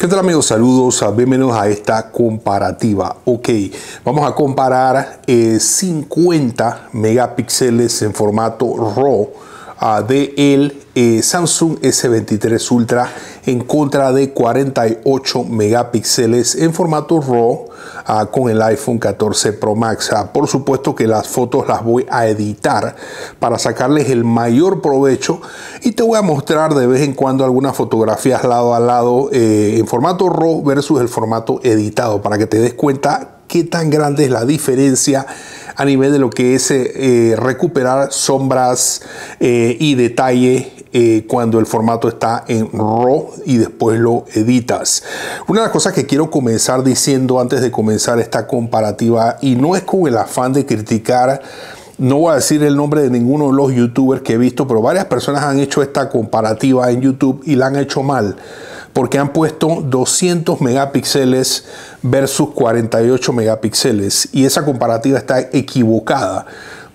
¿Qué tal amigos? Saludos, ah, bienvenidos a esta comparativa. Ok, vamos a comparar 50 eh, megapíxeles en formato RAW del de el eh, Samsung S23 Ultra en contra de 48 megapíxeles en formato RAW ah, con el iPhone 14 Pro Max. Ah, por supuesto que las fotos las voy a editar para sacarles el mayor provecho y te voy a mostrar de vez en cuando algunas fotografías lado a lado eh, en formato RAW versus el formato editado para que te des cuenta qué tan grande es la diferencia a nivel de lo que es eh, recuperar sombras eh, y detalle eh, cuando el formato está en RAW y después lo editas. Una de las cosas que quiero comenzar diciendo antes de comenzar esta comparativa, y no es con el afán de criticar, no voy a decir el nombre de ninguno de los youtubers que he visto, pero varias personas han hecho esta comparativa en YouTube y la han hecho mal porque han puesto 200 megapíxeles versus 48 megapíxeles y esa comparativa está equivocada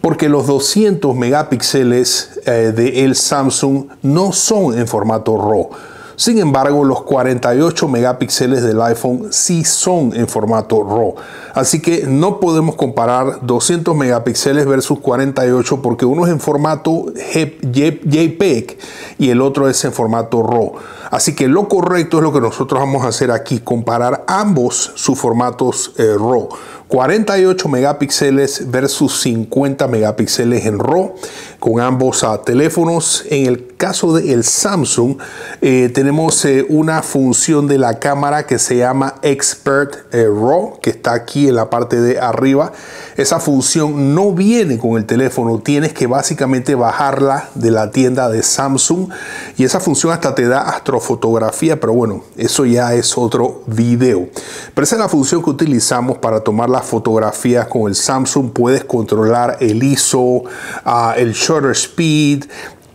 porque los 200 megapíxeles eh, de el Samsung no son en formato RAW sin embargo, los 48 megapíxeles del iPhone sí son en formato RAW. Así que no podemos comparar 200 megapíxeles versus 48 porque uno es en formato JPEG e y el otro es en formato RAW. Así que lo correcto es lo que nosotros vamos a hacer aquí, comparar ambos sus formatos eh, RAW. 48 megapíxeles versus 50 megapíxeles en RAW con ambos teléfonos. En el caso del el Samsung eh, tenemos eh, una función de la cámara que se llama Expert eh, RAW que está aquí en la parte de arriba. Esa función no viene con el teléfono, tienes que básicamente bajarla de la tienda de Samsung y esa función hasta te da astrofotografía, pero bueno, eso ya es otro video. Pero esa es la función que utilizamos para tomar fotografías con el Samsung, puedes controlar el ISO, ah, el shutter speed,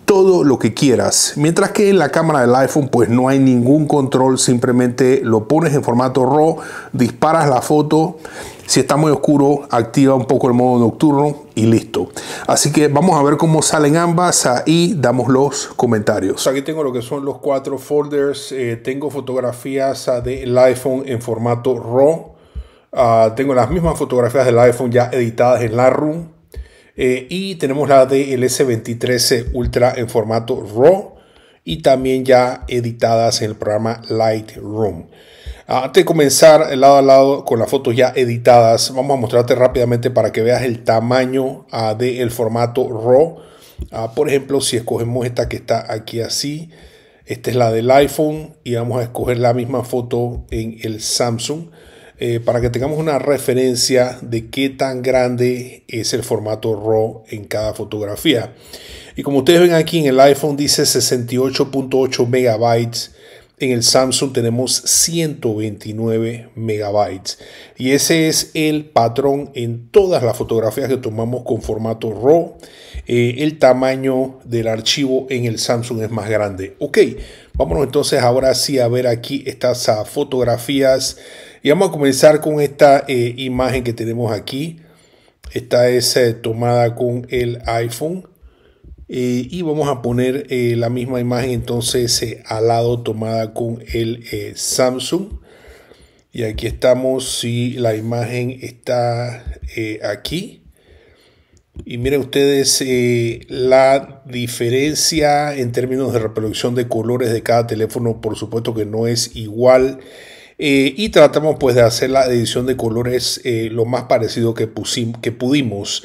todo lo que quieras. Mientras que en la cámara del iPhone pues no hay ningún control, simplemente lo pones en formato RAW, disparas la foto, si está muy oscuro activa un poco el modo nocturno y listo. Así que vamos a ver cómo salen ambas, ahí damos los comentarios. Aquí tengo lo que son los cuatro folders, eh, tengo fotografías ah, del iPhone en formato RAW Ah, tengo las mismas fotografías del iPhone ya editadas en Lightroom eh, y tenemos la del S23 e Ultra en formato RAW y también ya editadas en el programa Lightroom. Ah, antes de comenzar lado a lado con las fotos ya editadas, vamos a mostrarte rápidamente para que veas el tamaño ah, del formato RAW. por ejemplo, si escogemos esta que está aquí así, esta es la del iPhone y vamos a escoger la misma foto en el Samsung. Eh, para que tengamos una referencia de qué tan grande es el formato RAW en cada fotografía. Y como ustedes ven aquí en el iPhone dice 68.8 megabytes. En el Samsung tenemos 129 megabytes. Y ese es el patrón en todas las fotografías que tomamos con formato RAW. Eh, el tamaño del archivo en el Samsung es más grande. Ok, vámonos entonces ahora sí a ver aquí estas ah, fotografías y vamos a comenzar con esta eh, imagen que tenemos aquí. Esta es eh, tomada con el iPhone. Eh, y vamos a poner la misma imagen entonces al lado tomada con el Samsung. Y aquí estamos si la imagen está aquí. Y miren ustedes la diferencia en términos de reproducción de colores de cada teléfono, por supuesto que no es igual. Eh, y tratamos pues de hacer la edición de colores eh, lo más parecido que, que pudimos.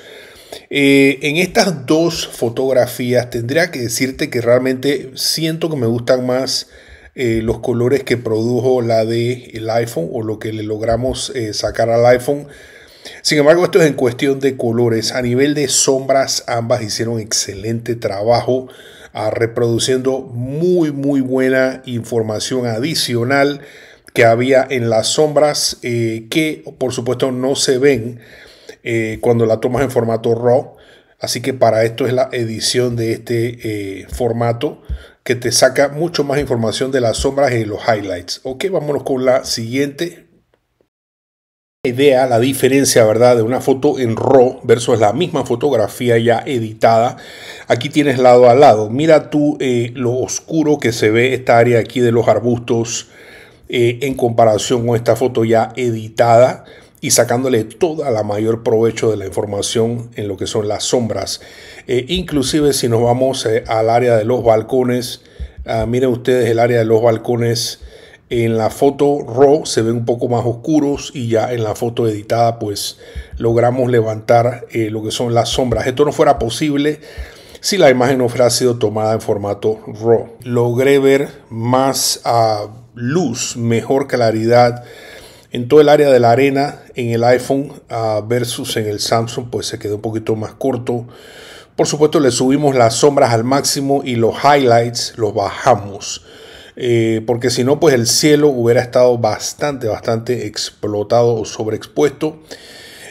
Eh, en estas dos fotografías tendría que decirte que realmente siento que me gustan más los colores que produjo la de el iPhone o lo que le logramos sacar al iPhone. Sin embargo, esto es en cuestión de colores. A nivel de sombras, ambas hicieron excelente trabajo ah, reproduciendo muy, muy buena información adicional que había en las sombras eh, que por supuesto no se ven eh, cuando la tomas en formato RAW. Así que para esto es la edición de este eh, formato que te saca mucho más información de las sombras y los highlights. Ok, vámonos con la siguiente idea, la diferencia, ¿verdad? De una foto en RAW versus la misma fotografía ya editada. Aquí tienes lado a lado. Mira tú lo oscuro que se ve esta área aquí de los arbustos eh, en comparación con esta foto ya editada y sacándole toda la mayor provecho de la información en lo que son las sombras. Eh, inclusive si nos vamos eh, al área de los balcones, ah, miren ustedes el área de los balcones. En la foto RAW se ven un poco más oscuros y ya en la foto editada pues logramos levantar lo que son las sombras. Esto no fuera posible si la imagen no fuera sido tomada en formato RAW. Logré ver más a ah, luz, mejor claridad en todo el área de la arena en el iPhone ah, versus en el Samsung, pues se quedó un poquito más corto. Por supuesto, le subimos las sombras al máximo y los highlights los bajamos. Eh, porque si no, pues el cielo hubiera estado bastante, bastante explotado o sobreexpuesto.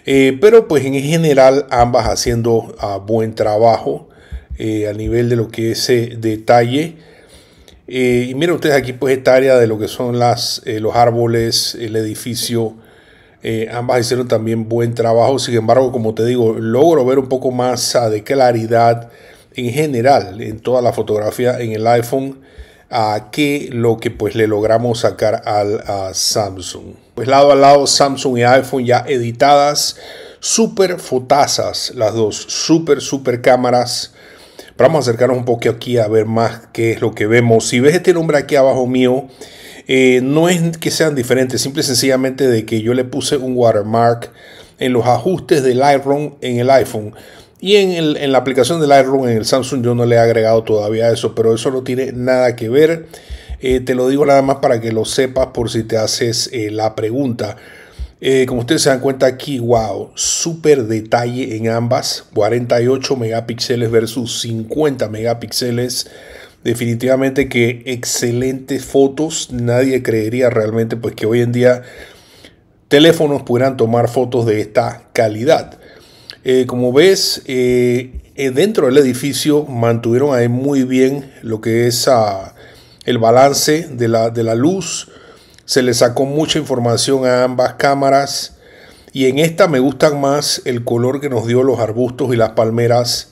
Eh, pero pues en general ambas haciendo ah, buen trabajo eh, a nivel de lo que es detalle y miren ustedes aquí pues esta área de lo que son las, eh, los árboles, el edificio. Eh, ambas hicieron también buen trabajo. Sin embargo, como te digo, logro ver un poco más ah, de claridad en general en toda la fotografía en el iPhone A que lo que pues le logramos sacar al Samsung. Pues lado a lado Samsung y iPhone ya editadas. Super fotazas las dos. Super, super cámaras vamos a acercarnos un poco aquí a ver más qué es lo que vemos. Si ves este nombre aquí abajo mío, eh, no es que sean diferentes, simple y sencillamente de que yo le puse un watermark en los ajustes del Lightroom en el iPhone. Y en, la aplicación del Lightroom en el Samsung yo no le he agregado todavía eso, pero eso no tiene nada que ver. Eh, te lo digo nada más para que lo sepas por si te haces eh, la pregunta. Eh, como ustedes se dan cuenta aquí, wow, súper detalle en ambas. 48 megapíxeles versus 50 megapíxeles. Definitivamente que excelentes fotos. Nadie creería realmente pues que hoy en día teléfonos pudieran tomar fotos de esta calidad. Eh, como ves, eh, dentro del edificio mantuvieron ahí muy bien lo que es ah, el balance de la luz se le sacó mucha información a ambas cámaras. Y en esta me gustan más el color que nos dio los arbustos y las palmeras.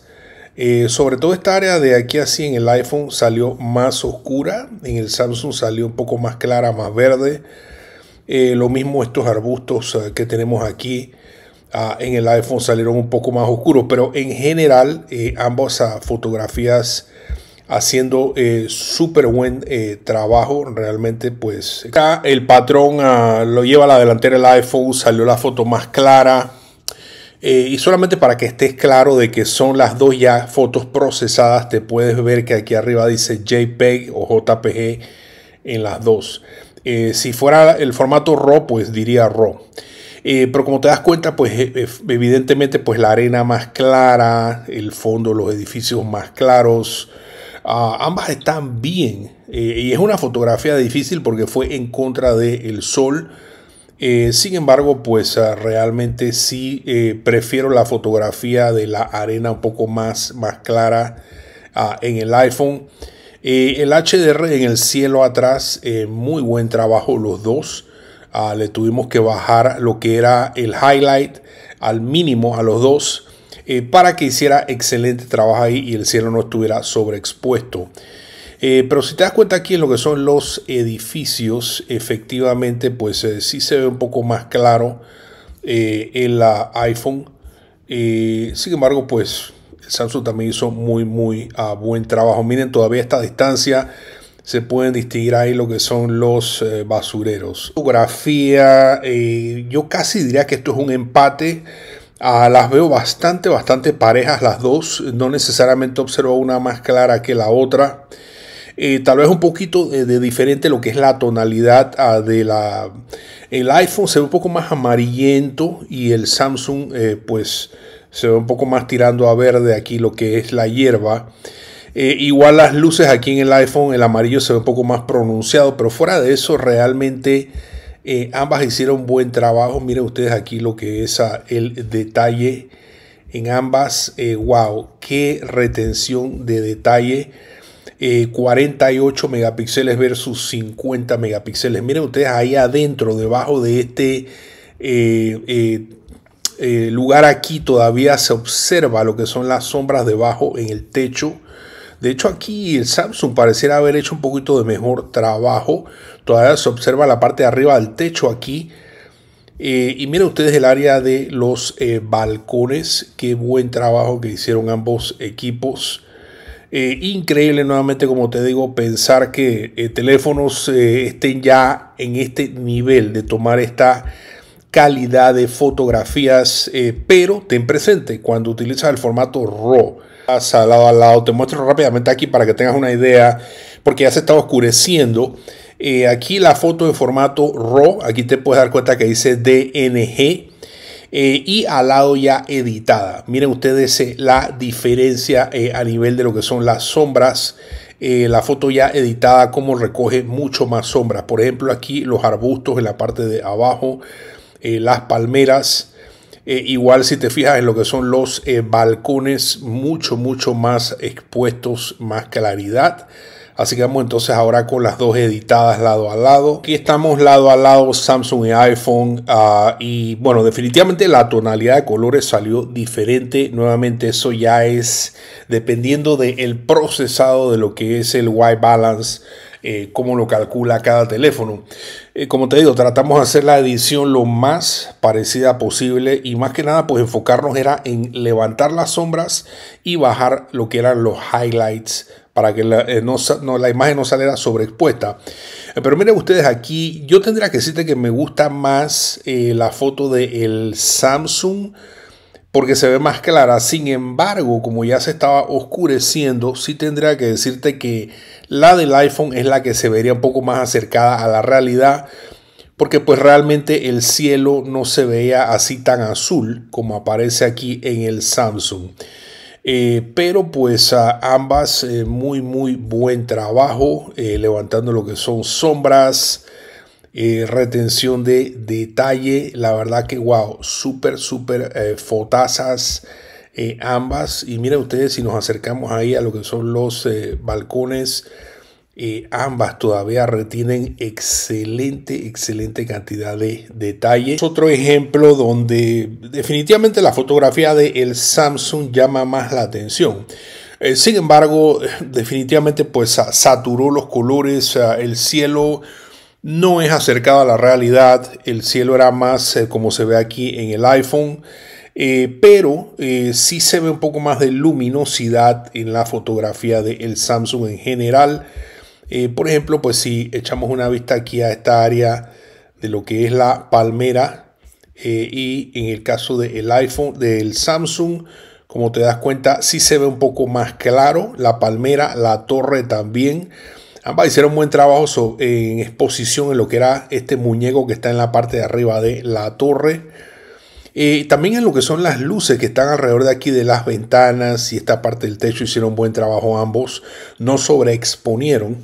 Eh, sobre todo esta área de aquí así en el iPhone salió más oscura. En el Samsung salió un poco más clara, más verde. Eh, lo mismo estos arbustos eh, que tenemos aquí. Ah, en el iPhone salieron un poco más oscuros, pero en general ambas ah, fotografías haciendo eh, súper buen eh, trabajo. Realmente, pues acá el patrón ah, lo lleva a la delantera el iPhone, salió la foto más clara. Eh, y solamente para que estés claro de que son las dos ya fotos procesadas, te puedes ver que aquí arriba dice JPEG o JPG en las dos. si fuera el formato RAW, pues diría RAW. pero como te das cuenta, pues e-, evidentemente pues la arena más clara, el fondo, los edificios más claros, Ah, ambas están bien. Eh, y es una fotografía difícil porque fue en contra del sol. Eh, sin embargo, pues ah, realmente sí eh, prefiero la fotografía de la arena un poco más, más clara ah, en el iPhone. el HDR en el cielo atrás, muy buen trabajo los dos. le tuvimos que bajar lo que era el highlight al mínimo a los dos. Eh, para que hiciera excelente trabajo ahí y el cielo no estuviera sobreexpuesto. Eh, pero si te das cuenta aquí en lo que son los edificios, efectivamente, pues eh, sí se ve un poco más claro en la iPhone. sin embargo, pues Samsung también hizo muy, muy ah, buen trabajo. Miren todavía esta distancia se pueden distinguir ahí lo que son los basureros. Fotografía, yo casi diría que esto es un empate Ah, las veo bastante, bastante parejas las dos. No necesariamente observo una más clara que la otra. Eh, tal vez un poquito de, diferente lo que es la tonalidad ah, de la... El iPhone se ve un poco más amarillento y el Samsung eh, pues se ve un poco más tirando a verde aquí lo que es la hierba. Eh, igual las luces aquí en el iPhone, el amarillo se ve un poco más pronunciado, pero fuera de eso realmente eh, ambas hicieron buen trabajo. Miren ustedes aquí lo que es ah, el detalle en ambas. Eh, wow, qué retención de detalle. 48 eh, megapíxeles versus 50 megapíxeles. Miren ustedes ahí adentro, debajo de este lugar aquí, todavía se observa lo que son las sombras debajo en el techo. De hecho, aquí el Samsung pareciera haber hecho un poquito de mejor trabajo. Todavía se observa la parte de arriba del techo aquí. Eh, y miren ustedes el área de los eh, balcones. Qué buen trabajo que hicieron ambos equipos. Eh, increíble nuevamente, como te digo, pensar que teléfonos estén ya en este nivel de tomar esta calidad de fotografías, pero ten presente, cuando utilizas el formato RAW, al lado al lado. Te muestro rápidamente aquí para que tengas una idea, porque ya se está oscureciendo. Eh, aquí la foto en formato RAW, aquí te puedes dar cuenta que dice DNG. Eh, y al lado ya editada. Miren ustedes eh, la diferencia a nivel de lo que son las sombras. la foto ya editada, como recoge mucho más sombras. Por ejemplo, aquí los arbustos en la parte de abajo, las palmeras, eh, igual si te fijas en lo que son los eh, balcones, mucho, mucho más expuestos, más claridad. Así que vamos entonces ahora con las dos editadas lado a lado. Aquí estamos lado a lado Samsung y iPhone. Ah, y bueno, definitivamente la tonalidad de colores salió diferente. Nuevamente eso ya es dependiendo del el procesado de lo que es el white balance eh, cómo lo calcula cada teléfono. Eh, como te digo, tratamos de hacer la edición lo más parecida posible y más que nada, pues enfocarnos era en levantar las sombras y bajar lo que eran los highlights para que la, eh, imagen no saliera sobreexpuesta. Pero miren ustedes aquí, yo tendría que decirte que me gusta más la foto del Samsung porque se ve más clara. Sin embargo, como ya se estaba oscureciendo, sí tendría que decirte que la del iPhone es la que se vería un poco más acercada a la realidad porque pues realmente el cielo no se veía así tan azul como aparece aquí en el Samsung. Eh, pero pues ambas eh, muy muy buen trabajo eh, levantando lo que son sombras, retención de detalle, la verdad que wow, súper súper fotazas. Eh, ambas. Y miren ustedes, si nos acercamos ahí a lo que son los eh, balcones, eh, ambas todavía retienen excelente, excelente cantidad de detalles. Otro ejemplo donde definitivamente la fotografía de el Samsung llama más la atención. sin embargo, definitivamente pues saturó los colores, el cielo no es acercado a la realidad, el cielo era más como se ve aquí en el iPhone. Eh, pero eh, sí se ve un poco más de luminosidad en la fotografía del Samsung en general. Eh, por ejemplo, pues si echamos una vista aquí a esta área de lo que es la palmera y en el caso del iPhone, del Samsung, como te das cuenta, sí se ve un poco más claro la palmera, la torre también. Ambas hicieron un buen trabajo en exposición en lo que era este muñeco que está en la parte de arriba de la torre también en lo que son las luces que están alrededor de aquí de las ventanas y esta parte del techo hicieron buen trabajo ambos, no sobreexponieron.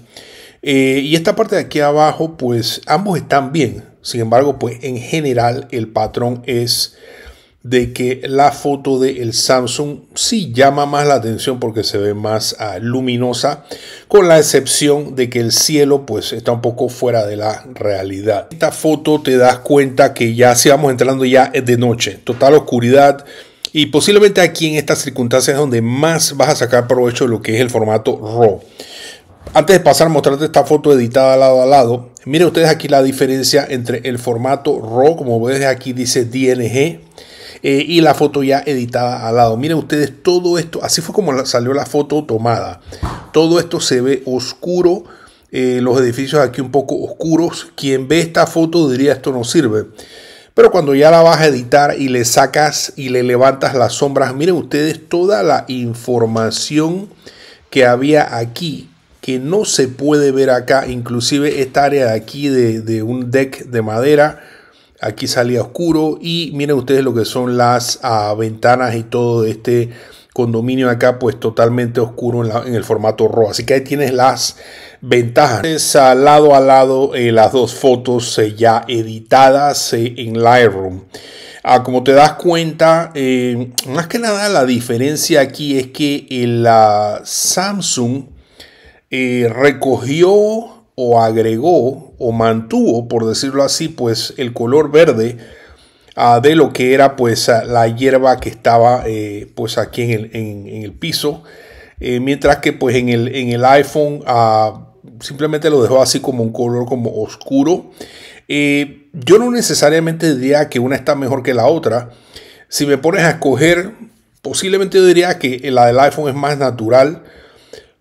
Eh, y esta parte de aquí abajo, pues ambos están bien. Sin embargo, pues en general el patrón es de que la foto de el Samsung sí llama más la atención porque se ve más ah, luminosa, con la excepción de que el cielo pues está un poco fuera de la realidad. Esta foto te das cuenta que ya si vamos entrando ya de noche, total oscuridad, y posiblemente aquí en estas circunstancias es donde más vas a sacar provecho de lo que es el formato RAW. Antes de pasar a mostrarte esta foto editada lado a lado, miren ustedes aquí la diferencia entre el formato RAW, como ves aquí dice DNG, eh, y la foto ya editada al lado. Miren ustedes todo esto, así fue como salió la foto tomada. Todo esto se ve oscuro, eh, los edificios aquí un poco oscuros. Quien ve esta foto diría esto no sirve. Pero cuando ya la vas a editar y le sacas y le levantas las sombras, miren ustedes toda la información que había aquí que no se puede ver acá, inclusive esta área de aquí de un deck de madera Aquí salía oscuro y miren ustedes lo que son las ah, ventanas y todo este condominio acá pues totalmente oscuro en, el formato RAW. Así que ahí tienes las ventajas. Es lado a lado eh, las dos fotos eh, ya editadas eh, en Lightroom. Ah, como te das cuenta, más que nada la diferencia aquí es que la Samsung recogió o agregó o mantuvo, por decirlo así, pues el color verde ah, de lo que era pues ah, la hierba que estaba eh, pues aquí en el, piso. Eh, mientras que pues en el, en el iPhone ah, simplemente lo dejó así como un color como oscuro. Eh, yo no necesariamente diría que una está mejor que la otra. Si me pones a escoger, posiblemente yo diría que la del iPhone es más natural.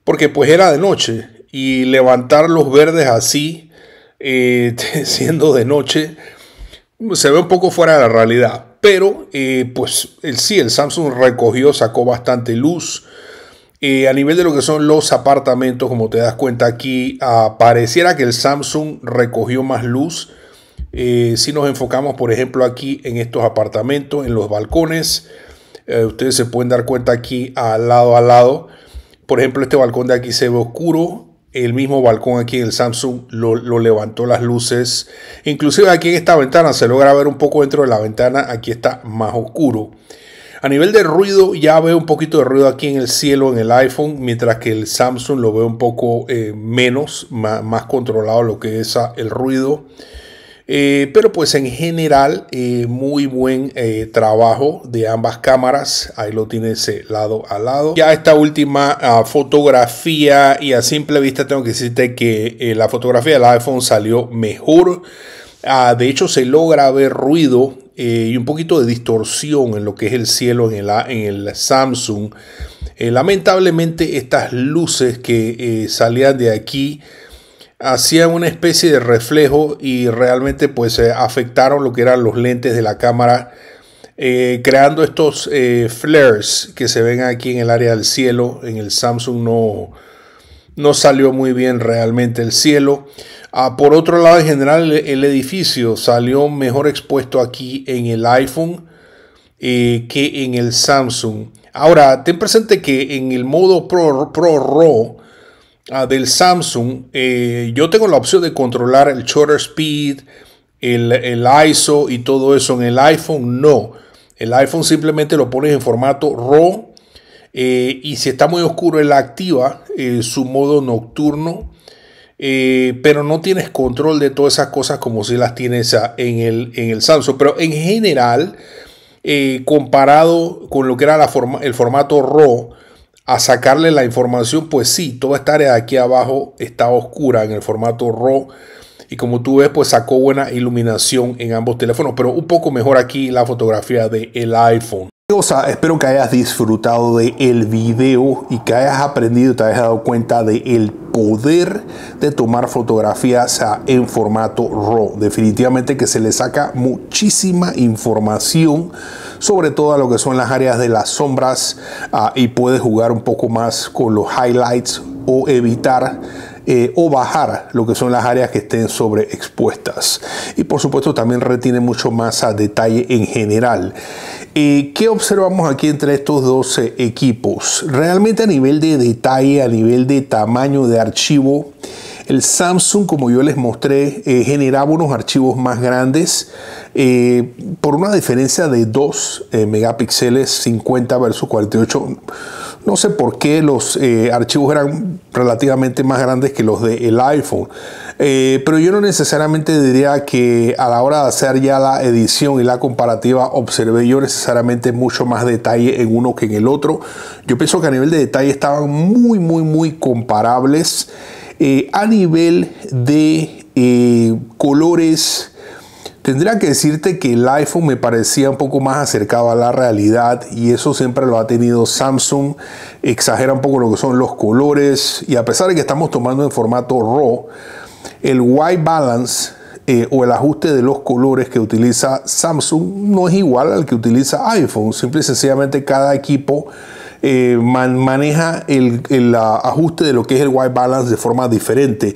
Porque pues era de noche y levantar los verdes así, eh, siendo de noche, se ve un poco fuera de la realidad. Pero, eh, pues sí, el Samsung recogió, sacó bastante luz. Eh, a nivel de lo que son los apartamentos, como te das cuenta aquí, ah, pareciera que el Samsung recogió más luz. si nos enfocamos, por ejemplo, aquí en estos apartamentos, en los balcones, ustedes se pueden dar cuenta aquí al ah, lado a lado. Por ejemplo, este balcón de aquí se ve oscuro el mismo balcón aquí en el Samsung lo, levantó las luces. Inclusive aquí en esta ventana se logra ver un poco dentro de la ventana. Aquí está más oscuro. A nivel de ruido ya veo un poquito de ruido aquí en el cielo en el iPhone. Mientras que el Samsung lo veo un poco eh, menos, más, más, controlado lo que es ah, el ruido. Eh, pero pues en general, eh, muy buen eh, trabajo de ambas cámaras. Ahí lo tienes lado a lado. Ya esta última ah, fotografía y a simple vista tengo que decirte que la fotografía del iPhone salió mejor. Ah, de hecho, se logra ver ruido y un poquito de distorsión en lo que es el cielo en el, Samsung. lamentablemente estas luces que salían de aquí hacían una especie de reflejo y realmente pues eh, afectaron lo que eran los lentes de la cámara, eh, creando estos eh, flares que se ven aquí en el área del cielo. En el Samsung no, no salió muy bien realmente el cielo. Ah, por otro lado, en general el, edificio salió mejor expuesto aquí en el iPhone que en el Samsung. Ahora, ten presente que en el modo Pro, Pro Raw, Ah, del Samsung, eh, yo tengo la opción de controlar el shutter speed, el, ISO y todo eso. En el iPhone no. El iPhone simplemente lo pones en formato RAW eh, y si está muy oscuro él activa eh, su modo nocturno. pero no tienes control de todas esas cosas como si las tienes en el, en el Samsung. Pero en general, comparado con lo que era la el formato RAW, a sacarle la información, pues sí, toda esta área de aquí abajo está oscura en el formato RAW y como tú ves, pues sacó buena iluminación en ambos teléfonos, pero un poco mejor aquí la fotografía del el iPhone. O sea, espero que hayas disfrutado de el video y que hayas aprendido y te hayas dado cuenta de el poder de tomar fotografías en formato RAW. Definitivamente que se le saca muchísima información, sobre todo a lo que son las áreas de las sombras ah, y puedes jugar un poco más con los highlights o evitar eh, o bajar lo que son las áreas que estén sobreexpuestas. Y por supuesto también retiene mucho más a detalle en general. Eh, ¿Qué observamos aquí entre estos dos eh, equipos? Realmente a nivel de detalle, a nivel de tamaño de archivo, el Samsung, como yo les mostré, generaba unos archivos más grandes por una diferencia de 2 megapíxeles 50 versus 48. No sé por qué los eh, archivos eran relativamente más grandes que los del el iPhone. Eh, pero yo no necesariamente diría que a la hora de hacer ya la edición y la comparativa observé yo necesariamente mucho más detalle en uno que en el otro. Yo pienso que a nivel de detalle estaban muy, muy, muy comparables. Eh, a nivel de colores Tendría que decirte que el iPhone me parecía un poco más acercado a la realidad y eso siempre lo ha tenido Samsung. Exagera un poco lo que son los colores y a pesar de que estamos tomando en formato RAW, el white balance eh, o el ajuste de los colores que utiliza Samsung no es igual al que utiliza iPhone. Simple y sencillamente cada equipo eh, maneja el, el, ajuste de lo que es el white balance de forma diferente.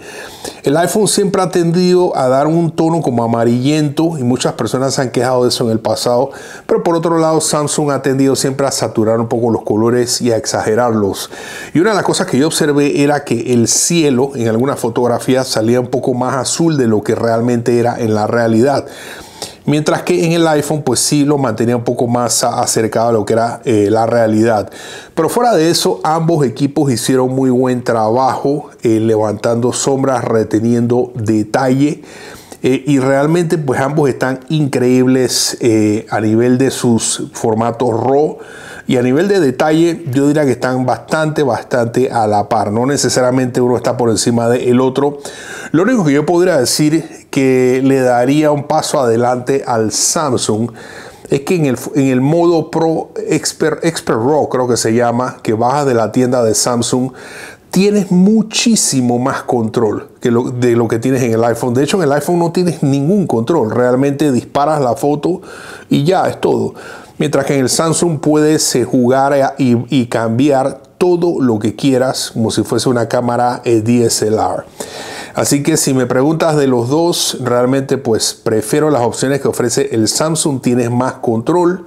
El iPhone siempre ha tendido a dar un tono como amarillento y muchas personas se han quejado de eso en el pasado, pero por otro lado Samsung ha tendido siempre a saturar un poco los colores y a exagerarlos. Y una de las cosas que yo observé era que el cielo en algunas fotografías salía un poco más azul de lo que realmente era en la realidad. Mientras que en el iPhone pues sí lo mantenía un poco más acercado a lo que era eh, la realidad. Pero fuera de eso, ambos equipos hicieron muy buen trabajo eh, levantando sombras, reteniendo detalle. Eh, y realmente pues ambos están increíbles a nivel de sus formatos RAW y a nivel de detalle yo diría que están bastante bastante a la par no necesariamente uno está por encima del otro lo único que yo podría decir que le daría un paso adelante al Samsung es que en el, modo Pro Expert, Expert Raw, creo que se llama, que bajas de la tienda de Samsung, tienes muchísimo más control que de lo que tienes en el iPhone. De hecho, en el iPhone no tienes ningún control. Realmente disparas la foto y ya es todo. Mientras que en el Samsung puedes eh, jugar eh, y cambiar todo lo que quieras como si fuese una cámara eh, DSLR. Así que si me preguntas de los dos, realmente pues prefiero las opciones que ofrece el Samsung, tienes más control,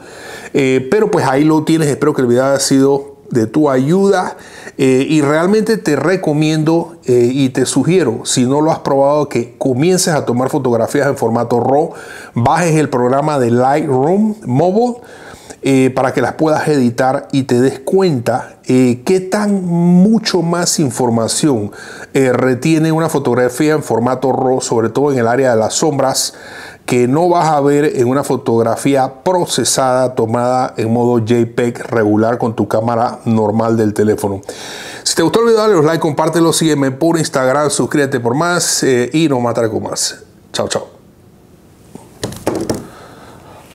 eh, pero pues ahí lo tienes, espero que el video haya sido de tu ayuda eh, y realmente te recomiendo eh, y te sugiero si no lo has probado que comiences a tomar fotografías en formato RAW bajes el programa de Lightroom Mobile eh, para que las puedas editar y te des cuenta eh, qué tan mucho más información eh, retiene una fotografía en formato RAW, sobre todo en el área de las sombras, que no vas a ver en una fotografía procesada tomada en modo JPEG regular con tu cámara normal del teléfono. Si te gustó el video, dale los like, compártelo, sígueme por Instagram, suscríbete por más y no mataré con más. Chao, chao.